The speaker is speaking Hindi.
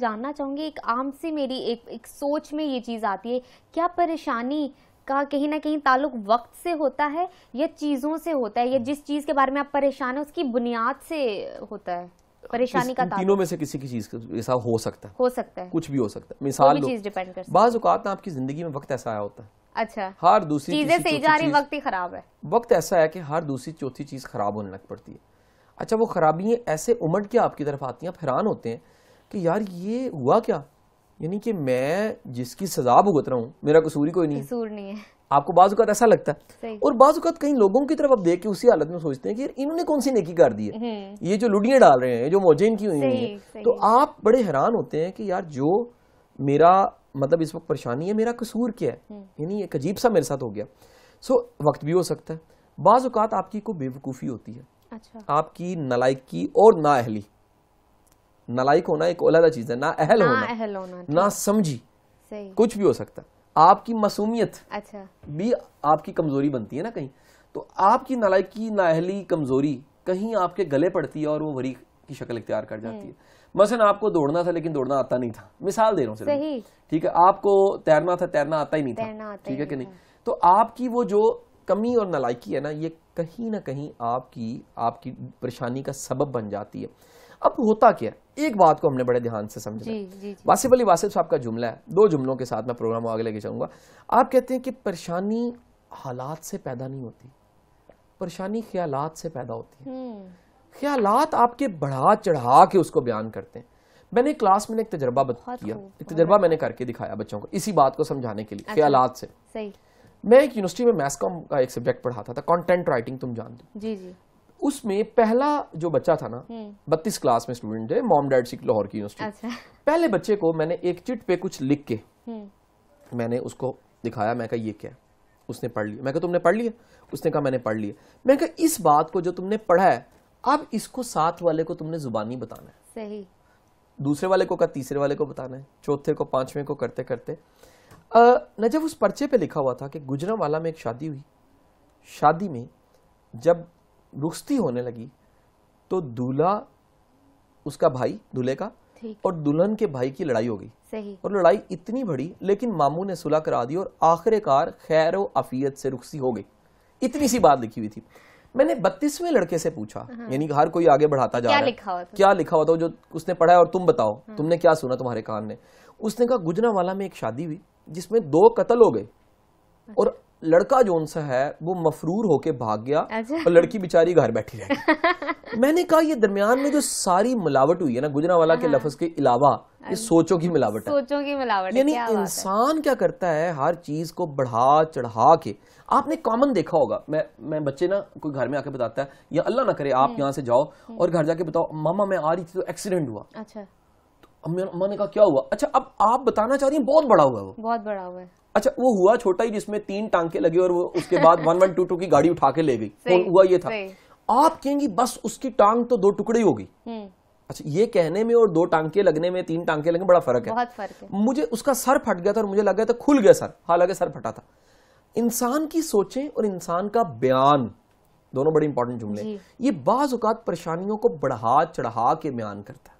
जानना चाहूँगी एक आम सी मेरी एक, एक सोच में ये चीज़ आती है क्या परेशानी का कहीं ना कहीं ताल्लुक वक्त से होता है या चीज़ों से होता है या जिस चीज़ के बारे में आप परेशान हैं उसकी बुनियाद से होता है परेशानी का तीनों में से किसी की चीज ऐसा हो सकता है हो सकता है कुछ भी हो सकता है मिसाल चीज डिपेंड कर बाज आपकी जिंदगी में वक्त ऐसा आया होता है अच्छा हर दूसरी चीजें सही जा रही वक्त ही खराब है वक्त ऐसा है कि हर दूसरी चौथी चीज खराब होने लग पड़ती है अच्छा वो खराबियां ऐसे उमड़ के आपकी तरफ आती हैं फिरान होते हैं कि यार ये हुआ क्या यानी कि मैं जिसकी सजा भुगत रहा हूँ मेरा कसूर ही कोई नहीं कसूर नहीं है आपको बाजूकात ऐसा लगता है और बाजूकात कहीं लोगों की तरफ आप देख के उसी हालत में सोचते हैं कि इन्होंने कौन सी नेकी कर दी है हम्म। ये जो लुडियां डाल रहे हैं जो मौजें इनकी हुई हैं तो आप बड़े हैरान होते हैं कि यार जो मेरा मतलब इस वक्त परेशानी है मेरा कसूर क्या है हम्म। यानी एक अजीब सा मेरे साथ हो गया सो वक्त भी हो सकता है बाजूकात आपकी को बेवकूफ़ी होती है अच्छा। आपकी नलायकी और नाअहली नलायक होना एक अलग चीज है ना अहल ना हाँ, होना, अहल होना ना समझी कुछ भी हो सकता है आपकी मासूमियत अच्छा भी आपकी कमजोरी बनती है ना कहीं तो आपकी नलाइकी नाहली कमजोरी कहीं आपके गले पड़ती है और वो वरी की शक्ल इख्तियार कर जाती हम्म। है मसलन आपको दौड़ना था लेकिन दौड़ना आता नहीं था मिसाल दे रहा हूँ ठीक है आपको तैरना था तैरना आता ही नहीं था ठीक है कि नहीं तो आपकी वो जो कमी और नलायकी है ना ये कहीं ना कहीं आपकी आपकी परेशानी का सबब बन जाती है अब होता क्या है एक बात को हमने बड़े ध्यान से समझना वासिफ अली वासिफ साहब का जुमला है दो जुमलों के साथ मैं प्रोग्राम आगे लेके जाऊंगा आप कहते हैं कि परेशानी हालात से पैदा नहीं होती परेशानी ख्याल से पैदा होती है हम्म। ख्याल आपके बढ़ा चढ़ा के उसको बयान करते हैं मैंने क्लास में एक तजर्बा किया एक तजर्बा अच्छा। मैंने करके दिखाया बच्चों को इसी बात को समझाने के लिए अच्छा। ख्याल से सही मैं एक यूनिवर्सिटी में मैथकॉम का एक सब्जेक्ट पढ़ाता था कंटेंट राइटिंग तुम जानते जी जी उसमें पहला जो बच्चा था ना हम्म। बत्तीस क्लास में स्टूडेंट थे मॉम डैड सी लाहौर की यूनिवर्सिटी अच्छा। पहले बच्चे को मैंने एक चिट पे कुछ लिख के हम्म। मैंने उसको दिखाया मैं कहा ये क्या उसने पढ़ लिया मैं कहा तुमने पढ़ लिया उसने कहा मैंने पढ़ लिया मैं कहा इस बात को जो तुमने पढ़ा है अब इसको साथ वाले को तुमने जुबानी बताना है सही दूसरे वाले को कहा तीसरे वाले को बताना है चौथे को पांचवें को करते करते नजब उस पर्चे पे लिखा हुआ था कि गुजरावाला में एक शादी हुई शादी में जब रुखती होने लगी तो दूल्हा उसका भाई दूल्हे का और दुल्हन के भाई की लड़ाई हो गई सही और लड़ाई इतनी बड़ी लेकिन मामू ने सुलह करा दी और आखिरकार खैर अफियत से रुखसी हो गई इतनी सी बात लिखी हुई थी मैंने बत्तीसवें लड़के से पूछा हाँ। यानी हर कोई आगे बढ़ाता जा रहा है लिखा क्या लिखा हुआ था जो उसने पढ़ा और तुम बताओ हाँ। तुमने क्या सुना तुम्हारे कान ने उसने कहा गुजरा वाला में एक शादी हुई जिसमें दो कत्ल हो गए अच्छा। और लड़का जोन सा है वो मफरूर होके भाग गया अच्छा। और लड़की बेचारी घर बैठी रह मैंने कहा ये दरमियान में जो सारी मिलावट हुई है ना वाला के हाँ। लफज के अलावा ये सोचों की मिलावट है सोचों की मिलावट यानी इंसान क्या करता है हर चीज को बढ़ा चढ़ा के आपने कॉमन देखा होगा मैं मैं बच्चे ना कोई घर में आके बताता है या अल्लाह ना करे आप हम्म। यहाँ से जाओ हम्म। और घर जाके बताओ मामा मैं आ रही थी तो एक्सीडेंट हुआ अच्छा अम्मा ने कहा क्या हुआ अच्छा अब आप बताना चाह रही हैं बहुत बड़ा हुआ है वो बहुत बड़ा हुआ है अच्छा वो हुआ छोटा ही जिसमें तीन टांके लगे और वो उसके बाद वन वन टू टू की गाड़ी उठा के ले गई तो हुआ ये था आप कहेंगी बस उसकी टांग तो दो टुकड़े ही होगी हम्म। अच्छा ये कहने में और दो टांके लगने में तीन टांके लगने बड़ा फर्क है बहुत फर्क है मुझे उसका सर फट गया था और मुझे लग गया था खुल गया सर हालांकि सर फटा था इंसान की सोचें और इंसान का बयान दोनों बड़े इंपॉर्टेंट जुमले ये बाज औकात परेशानियों को बढ़ा चढ़ा के बयान करता है